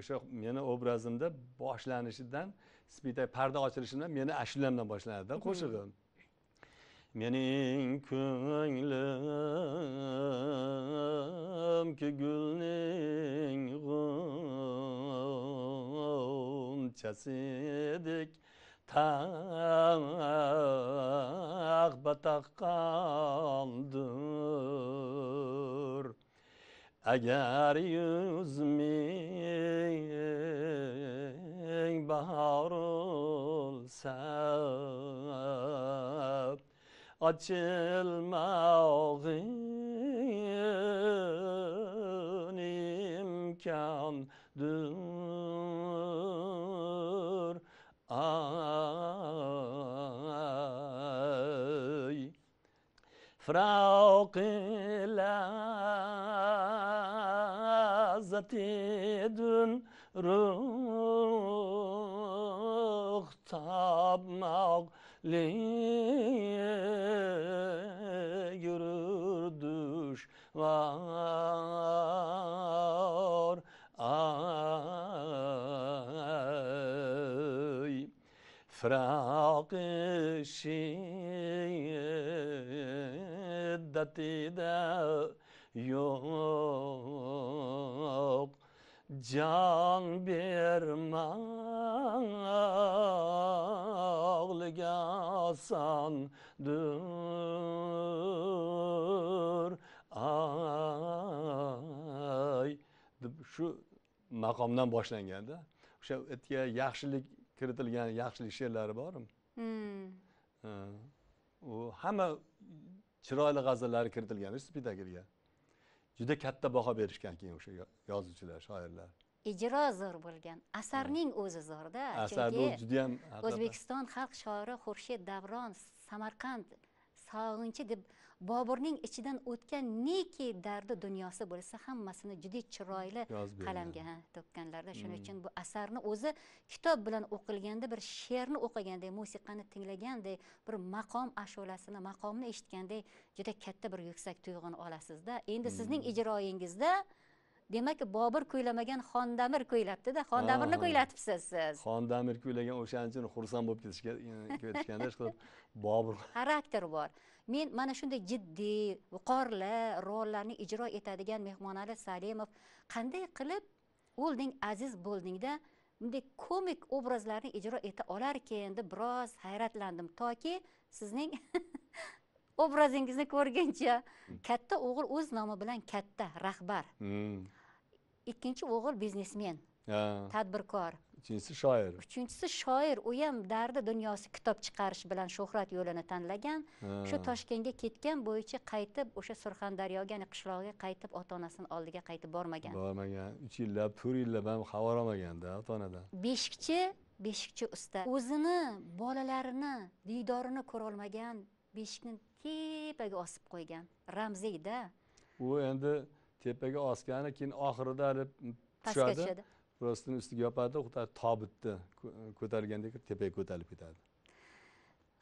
o'sha meni obrazimda boshlanishidan spektakl parda ochilishidan meni ashulamdan boshlanadida qo'shig'im hmm. mening ko'nglim gulning kimsesizdik. Tak batak kaldır. Eğer yüz min bahar olsa açılmağın imkandır. Frau Glasati dün ruh tapmak yürür düş var ay frakışı Cennetide yok Can bir mağlıga dur ay deb shu maqomdan boshlanganda o'sha yerga yaxshilik kiritilgan yaxshilik she'rlari bormi hmm. u hamma chiroyli g'azallari kiritilgan spitakiga juda katta baho berishgan keyin o'sha yozuvchilar shoirlar ijro zo'r bo'lgan asarning hmm. o'zi zo'rda asarni judayam o'zbekiston xalq shoiri xurshid davron samarqand sog'inchi deb boburning ichidan o'tgan neki dardi dunyosi bo'lsa hammasini juda chiroyli qalamga ha, to'kkanlarda shuning hmm. uchun bu asarni o'zi kitob bilan o'qilganda bir she'rni o'qiganday musiqani tinglaganday bir maqom ashulasini maqomni eshitganday juda katta bir yuksak tuyg'uni olasizda endi sizning hmm. ijroyingizda demak bobur kuylamagan xondamir kuylabdida xondamirni kuylatibsiz siz xondamir kuylagan o'shaning uchun xursand bo'lib ketishga e, ketishganda shu bobur xarakter bor men mana shunday jiddiy viqorli rollarni ijro etadigan mehmonali salimov qanday qilib o'lding aziz bo'ldingda bunday komik obrazlarni ijro eta olarkan deb biroz hayratlandim toki sizning obrazingizni ko'rguncha hmm. katta o'g'il o'z nomi bilan katta rahbar hmm. ikkinchi o'g'il biznesmen tadbirkor uchinchisi shoir uchinchisi shoir u ham dardi dunyosi kitob chiqarish bilan shuhrat yo'lini tanlagan shu toshkentga ketgan bo'yicha qaytib o'sha surxondaryoga ya'ni qishlog'iga qaytib ota onasini oldiga qaytib bormagan bormagan uch yillab to'rt yillab ham xabar olmaganda ota onadan beshikchi beshikchi usta o'zini bolalarini diydorini ko'rolmagan beshikni tepaga osib qo'ygan ramziyda u endi tepaga osgani keyin oxirida deb tushadi rostini ustiga yopadi xuddi tobutni ko'targandek tepaga ko'tarilib ketadi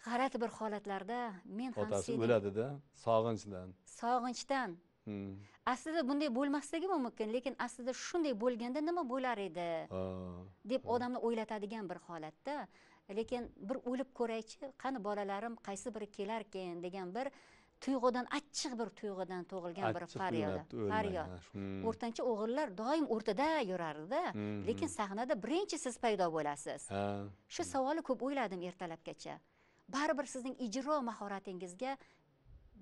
g'alati bir holatlarda men ham otasi o'ladida sog'inchdan sog'inchdan hmm. aslida bunday bo'lmasligi mumkin lekin aslida shunday bo'lganda nima bo'lar edi deb odamni o'ylatadigan bir holatda lekin bir o'lib ko'raychi qani bolalarim qaysi biri ekan degan bir tuyg'udan achchiq bir tuyg'udan tug'ilgan bir faryod faryod hmm. o'rtancha o'g'illar doim o'rtada yurardida hmm. lekin sahnada birinchi siz paydo bo'lasiz shu savolni ko'p o'yladim ertalabgacha baribir sizning ijro mahoratingizga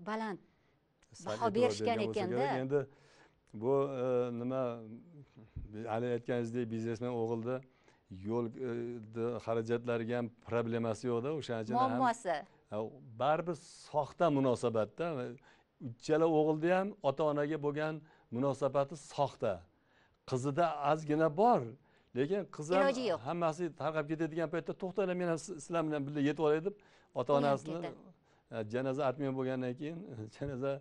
baland baho berishgan ekanda endi bu e, nima hali aytganingizdek biznesmen o'g'ilda yo'lda e, xarajatlarga ham problemasi yo'qda o'shaning uchun muammosi baribir soxta munosabatda uchchala o'g'ilni ham ota onaga bo'lgan munosabati soxta qizida ozgina bor lekin qizi iloji yo'q hammasi tarqab ketadigan paytda to'xtanglar men ham sizlar bilan birga yetib olay deb ota onasini janoza отмен bo'lgandan keyin janoza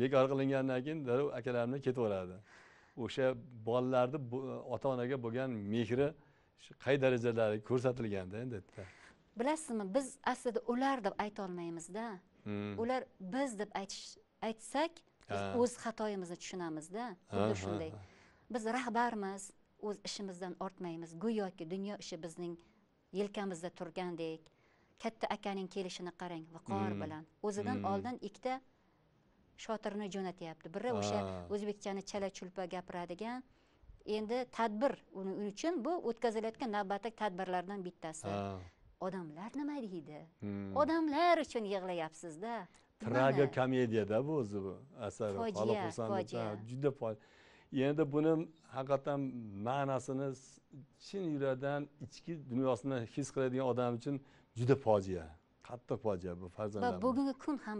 bekor qilingandan keyin darrov akalarimni ketib ketaveradi o'sha bolalarni ota onaga bo'lgan mehri qay darajadagi ko'rsatilganda endi bitta bilasizmi biz aslida ular deb aytolmaymizda hmm. ular biz deb aytish aytsak biz o'z xatoyimizni tushunamizda xuddi shunday biz rahbarmiz o'z ishimizdan ortmaymiz go'yoki dunyo ishi bizning yelkamizda turgandek katta akaning kelishini qarang viqor hmm. bilan o'zidan hmm. oldin ikkita shotirni jo'natyapti biri o'sha o'zbekchani chala chulpa gapiradigan endi tadbir uni uchun bu o'tkazilayotgan navbatdagi tadbirlardan bittasi odamlar nima deydi hmm. odamlar uchun yig'layapsizda traga komediyada bu o'zi bu asar fojia juda endi buni haqiqatdan ma'nosini chin yurakdan ichki dunyosini his qiladigan odam uchun juda fojia qattiq fojia bu farzandlar va bugungi kun ham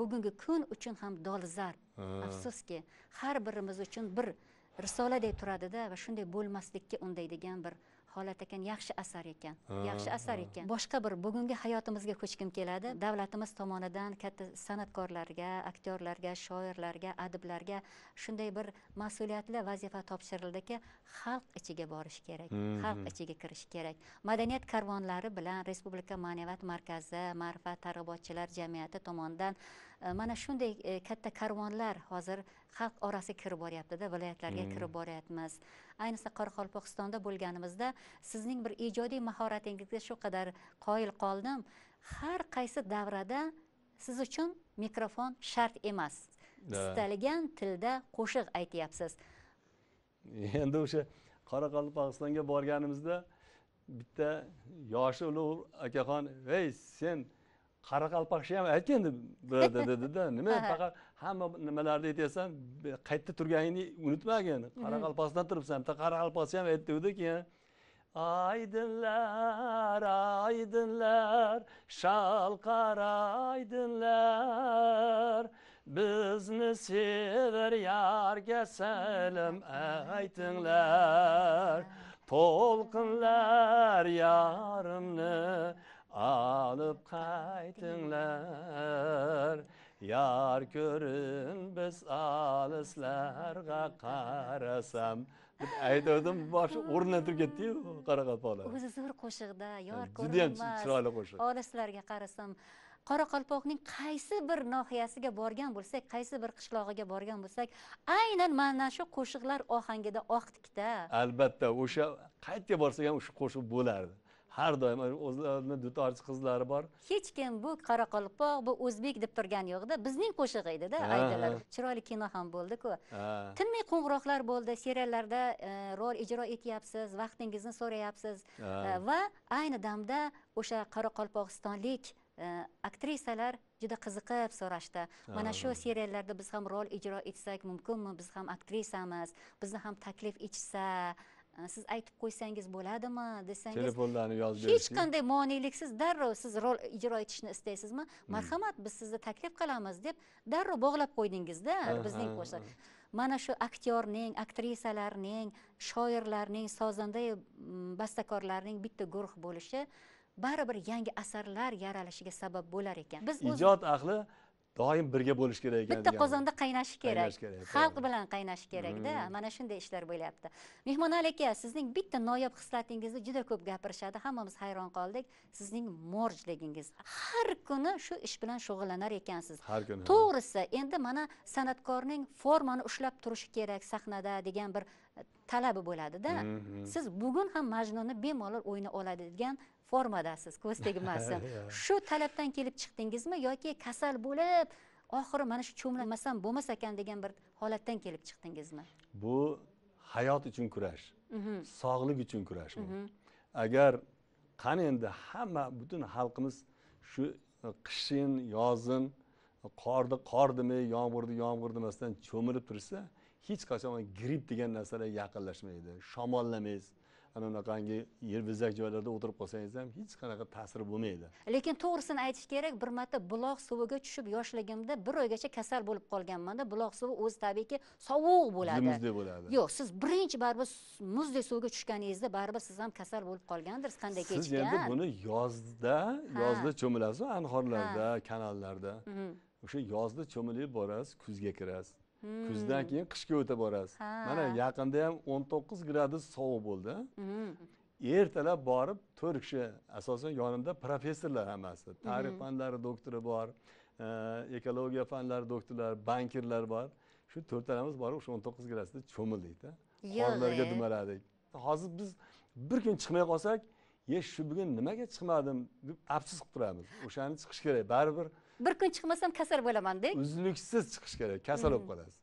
bugungi kun uchun ham dolzarb afsuski har birimiz uchun bir risoladay turadida va shunday bo'lmaslikka undaydigan bir holat ekan yaxshi asar ekan yaxshi asar ekan boshqa bir bugungi hayotimizga ko'chgim keladi davlatimiz tomonidan katta san'atkorlarga aktyorlarga shoirlarga adiblarga shunday bir mas'uliyatli vazifa topshirildiki xalq ichiga borish kerak hmm. xalq ichiga kirish kerak madaniyat karvonlari bilan respublika ma'naviyat markazi ma'rifat targ'ibotchilar jamiyati tomonidan e, mana shunday e, katta karvonlar hozir xalq orasiga kirib boryaptida viloyatlarga hmm. kirib boryapmiz ayniqsa qoraqalpog'istonda bo'lganimizda sizning bir ijodiy mahoratingizga shu qadar qoyil qoldim har qaysi davrada siz uchun mikrofon shart emas istalgan tilda qo'shiq aytyapsiz endi o'sha qoraqalpog'istonga borganimizda bitta yoshi ulug' akaxon ey sen qoraqalpoqcha ham aytgin dedi dedida nima faqat hamma nimalarni aytasan qayerda turganingni unutmagin qoraqalpog'iston turibsan bitta qoraqalpoqcha ham aytdivdi keyin aydinlar aydinlar shalqar aydinlar bizni sevar yarga salam aytinglar to'lqinlar yarimni olib qaytinglar yar ko'rin biz olislarga qarasam deb aytgandim boshi o'rnidan turib ketdiyu qoraqalpoqlar o'zi zo'r qo'shiqda yor ko'rin judayam chiroyli qo'shiq olislarga qarasam qoraqalpoqning qaysi bir nohiyasiga borgan bo'lsak qaysi bir qishlog'iga borgan bo'lsak aynan mana shu qo'shiqlar ohangida oqdi oqdikda albatta o'sha qayerga borsak ham o'sha qo'shiq bo'lardi har doim o'zlarini dutorchi qizlari bor hech kim bu qoraqalpoq bu o'zbek deb turgani yo'qda bizning qo'shig'i edida aydilar chiroyli kino ham bo'ldiku tinmay qo'ng'iroqlar bo'ldi seriallarda e, rol ijro etyapsiz vaqtingizni so'rayapsiz e, va ayni damda o'sha qoraqalpog'istonlik e, aktrisalar juda qiziqib so'rashdi mana shu seriallarda biz ham rol ijro etsak mumkinmi biz ham aktrisamiz bizni ham taklif etishsa siz aytib qo'ysangiz bo'ladimi desangiz telefonlarni yozib berish hech qanday moneliksiz darrov siz rol ijro etishni istaysizmi hmm. marhamat biz sizni taklif qilamiz deb darrov bog'lab qo'ydingizda bizning qo'shiq mana shu aktyorning aktrisalarning shoirlarning sozanda mm, bastakorlarning bitta guruh bo'lishi baribir yangi asarlar yaralishiga sabab bo'lar ekan biz ijod ahli doim birga bo'lish kerak ekan bitta qozonda qaynashi kerak xalq bilan qaynashi kerakda hmm. mana shunday ishlar bo'lyapti mehmonali aka sizning bitta noyob xislatingizni juda ko'p gapirishadi hammamiz hayron qoldik sizning morjligingiz har kuni shu ish bilan shug'ullanar ekansiz har kuni to'g'risi endi mana san'atkorning formani ushlab turishi kerak sahnada degan bir e, talabi bo'ladida siz bugun ham majnunni bemalol o'yna degan formadasiz ko'z tegmasin shu talabdan kelib chiqdingizmi yoki kasal bo'lib oxiri mana shu cho'milmasam bo'lmas ekan degan bir holatdan kelib chiqdingizmi bu hayot uchun kurash mhm. sog'lik uchun kurash bu mhm. agar qani endi hamma butun xalqimiz shu qishin yozin qorni qordimi yomg'irni yomg'ir demasdan cho'milib tursa hech qachon gripp degan narsalar yaqinlashmaydi shamollamaysiz ana unaqangi yer bezak joylarda o'tirib qolsangiz ham hech qanaqa ta'siri bo'lmaydi lekin to'g'risini aytish kerak bir marta buloq suviga tushib yoshligimda bir oygacha kasal bo'lib qolganmanda buloq suvi o'zi tabiiyki sovuq bo'ladi muzdek bo'ladi yo'q siz birinchi baribir muzdek suvga tushganingizda baribir siz ham kasal bo'lib qolgandirsiz qanday kechgan siz endi buni yozda yozda cho'milasiz anhorlarda kanallarda o'sha yozda cho'milib borasiz kuzga kirasiz kuzdan hmm. keyin qishga o'tib borasiz mana yaqinda ham o'n to'qqiz gradus sovuq bo'ldi hmm. ertalab borib to'rt kishi asosan yonimda professorlar hammasi hmm. tarix fanlari doktori bor eh, ekologiya fanlari doktorlari bankirlar bor shu to'rttalamiz borib o'sha o'n to'qqiz gradusda cho'mildikda qorlarga e. dumaladik hozir biz bir kun chiqmay qolsak ye shu bugun nimaga chiqmadim deb afsus qilib turamiz o'shani chiqish kerak baribir bir kun chiqmasam kasal bo'lamanda uzluksiz chiqish kerak kasal bo'lib hmm. qolasiz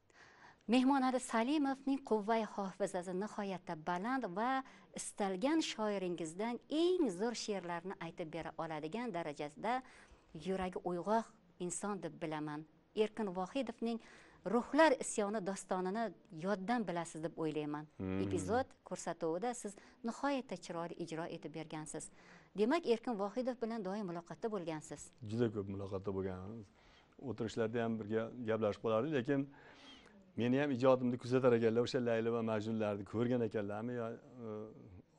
mehmonada salimovning quvvai hofizasi nihoyatda baland va istalgan shoiringizdan eng zo'r she'rlarni aytib bera oladigan darajasida yuragi uyg'oq inson deb bilaman erkin vohidovning ruhlar isyoni dostonini yoddan bilasiz deb o'ylayman hmm. epizod ko'rsatuvida siz nihoyatda chiroyli ijro etib bergansiz demak erkin vohidov bilan doim muloqotda bo'lgansiz juda ko'p muloqotda bo'lganmiz o'tirishlarda ham birga gaplashib qolardik lekin meni ham ijodimni kuzatar ekanlar o'sha layli va majnunlarni ko'rgan ekanlarmi yo e,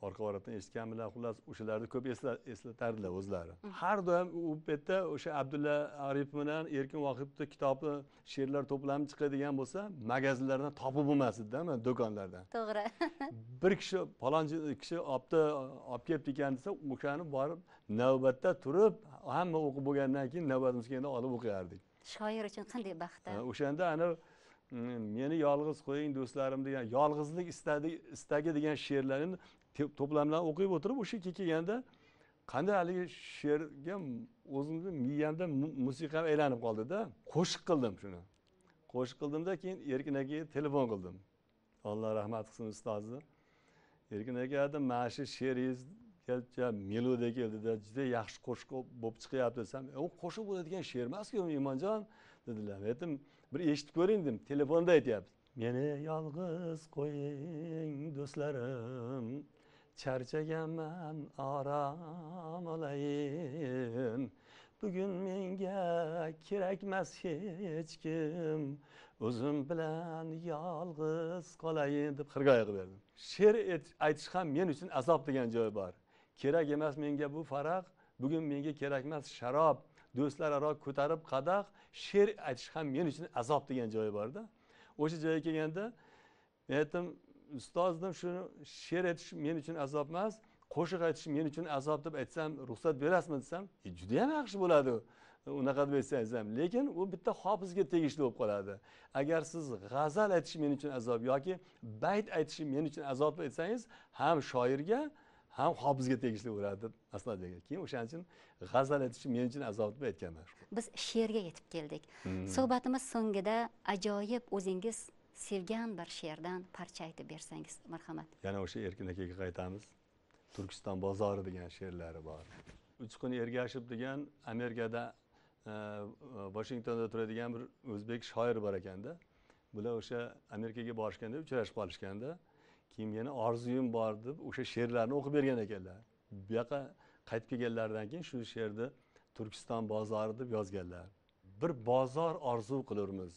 orqa o'ratdan eshitganmilar xullas o'shalarni ko'p eslatardilar o'zlari har doim u paytda o'sha abdulla aripov bilan erkin vohidovni kitobi she'rlar to'plami chiqadigan bo'lsa magazinlardan topib bo'lmas edidami do'konlardan to'g'ri bir kishi palonchi kishi olibdi olib kelibdi ekan desa o'shani borib navbatda turib hamma o'qib bo'lgandan keyin navbatimiz kelganda olib o'qiyardik shoir uchun qanday baxt o'shanda anavi mm, meni yolg'iz qo'ying do'stlarim degan yolg'izlik istagi degan she'rlarini to'plamlarni o'qib o'tirib o'sha yerga kelganda qanday haligi she'rga o'zimni miyamda musiqa aylanib qoldida qo'shiq qildim shuni qo'shiq qildimda keyin erkin akaga telefon qildim alloh rahmat qilsin ustozni erkin aka aytdim mana shu she'ringiz melodiya keldida juda yaxshi qo'shiq bo'lib chiqyapti desam e, u qo'shiq bo'ladigan she'r emasku imonjon dedilar aytdim bir eshitib ko'ring dedim telefonda aytyapti meni yolg'iz qo'ying do'stlarim charchaganman orom olayin bugun menga kerakmas hech kim o'zim bilan yolg'iz qolayin deb xirgoya qilib berdim she'r aytish ham men uchun azob degan joyi bor kerak emas menga bu faraq bugun menga kerakmas sharob do'stlar do'stlararo ko'tarib qadoq she'r aytish ham men uchun azob degan joyi borda o'sha joyga kelganda men aytdim ustozim shuni she'r aytish men uchun azob emas qo'shiq aytish men uchun azob deb aytsam ruxsat berasizmi desam e, judayam yaxshi bo'ladi e, unaqa deb aytsangiz ham lekin u bitta hofizga tegishli bo'lib qoladi agar siz g'azal aytish men uchun azob yoki bayt aytish men uchun azob deb aytsangiz ham shoirga ham hofizga tegishli bo'ladi deb maslahat bergan keyin o'shaning uchun g'azal aytish men uchun azob deb aytganman biz she'rga yetib keldik hmm. suhbatimiz so'ngida ajoyib o'zingiz sevgan bir she'rdan parcha aytib bersangiz marhamat yana o'sha erkin akaga qaytamiz turkiston bozori degan she'rlari bor uch kun ergashib degan amerikada vashingtonda e, turadigan bir o'zbek shoir bor ekanda bular o'sha amerikaga borishganda uchrashib qolishganda keyin yana orzuyim bor deb o'sha she'rlarni o'qib bergan ekanlar bu yoqqa qaytib kelganlaridan keyin shu she'rni turkiston bozori deb yozganlar bir bozor orzu qilurmiz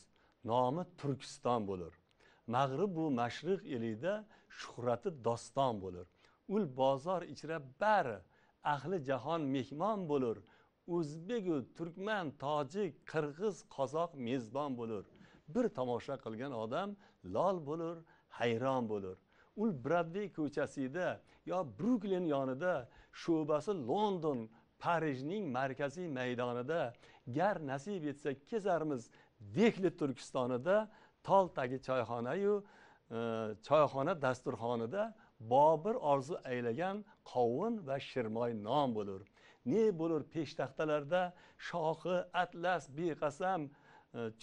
nomi turkiston bo'lur mag'rib bu mashriq elida shuhrati doston bo'lur ul bozor ichra bari ahli jahon mehmon bo'lur o'zbeku turkman tojik qirg'iz qozoq mezbon bo'lur bir tomosha qilgan odam lol bo'lur hayron bo'lur ul bradvey ko'chasida yo bruklin yonida sho'basi london parijning markaziy maydonida gar nasib etsa kezarmiz Dehli Turkistonida tol tagi choyxonayu choyxona e, dasturxonida bobir orzu aylagan qovun va shirmoy non bo'lur ne bo'lur peshtaxtalarda shohi atlas beqasam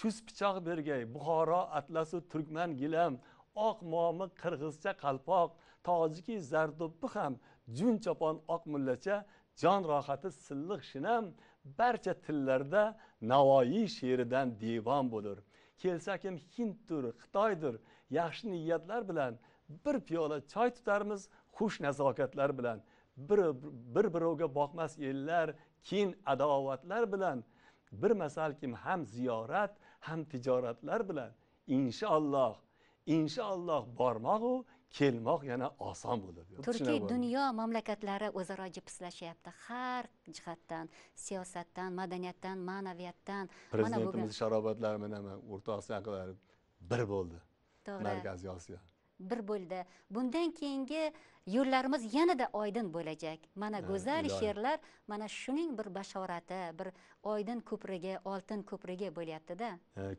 chust e, pichoq bergay buxoro atlasu turkman gilam oq momi qirg'izcha qalpoq tojiki zardubbi ham jun chopon oq mullacha jon rohati silliq shinam barcha tillarda navoiy she'ridan devon bo'lur kelsa kim hinddir xitoydir yaxshi niyatlar bilan bir piyola choy tutarmiz xush nazokatlar bilan bir bir birovga boqmas ellar kin adovatlar bilan bir masal kim ham ziyorat ham tijoratlar bilan inshaalloh inshaalloh bormoqu kelmoq yana oson bo'ladi turkiy dunyo mamlakatlari o'zaro jipslashyapti har jihatdan siyosatdan madaniyatdan ma'naviyatdan prezidentimiz sharobatlari mana o'rta osiyo aqllari bir bo'ldi to'g'ri markaziy osiyo bir bo'ldi bundan keyingi yo'llarimiz yanada oydin bo'lajak mana go'zal she'rlar mana shuning bir bashorati bir oydin ko'prigi oltin ko'prigi bo'lyaptida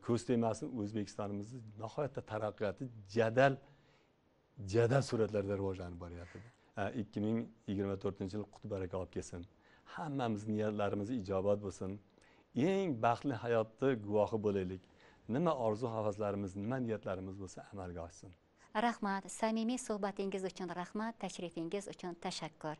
ko'z tegmasin o'zbekistonimizni nihoyatda taraqqiyoti jadal jadal sur'atlarda rivojlanib boryapti ikki ming yigirma to'rtinchi yil qut baraka olib kelsin hammamiz niyatlarimiz ijobat bo'lsin eng baxtli hayotni guvohi bo'laylik nima orzu havaslarimiz nima niyatlarimiz bo'lsa amalga oshsin rahmat samimiy suhbatingiz uchun rahmat tashrifingiz uchun tashakkur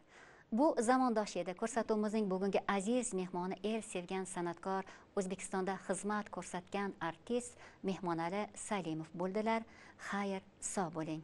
bu zamondosh edi ko'rsatuvimizning bugungi aziz mehmoni el sevgan san'atkor o'zbekistonda xizmat ko'rsatgan artist mehmonali salimov bo'ldilar xayr sog' bo'ling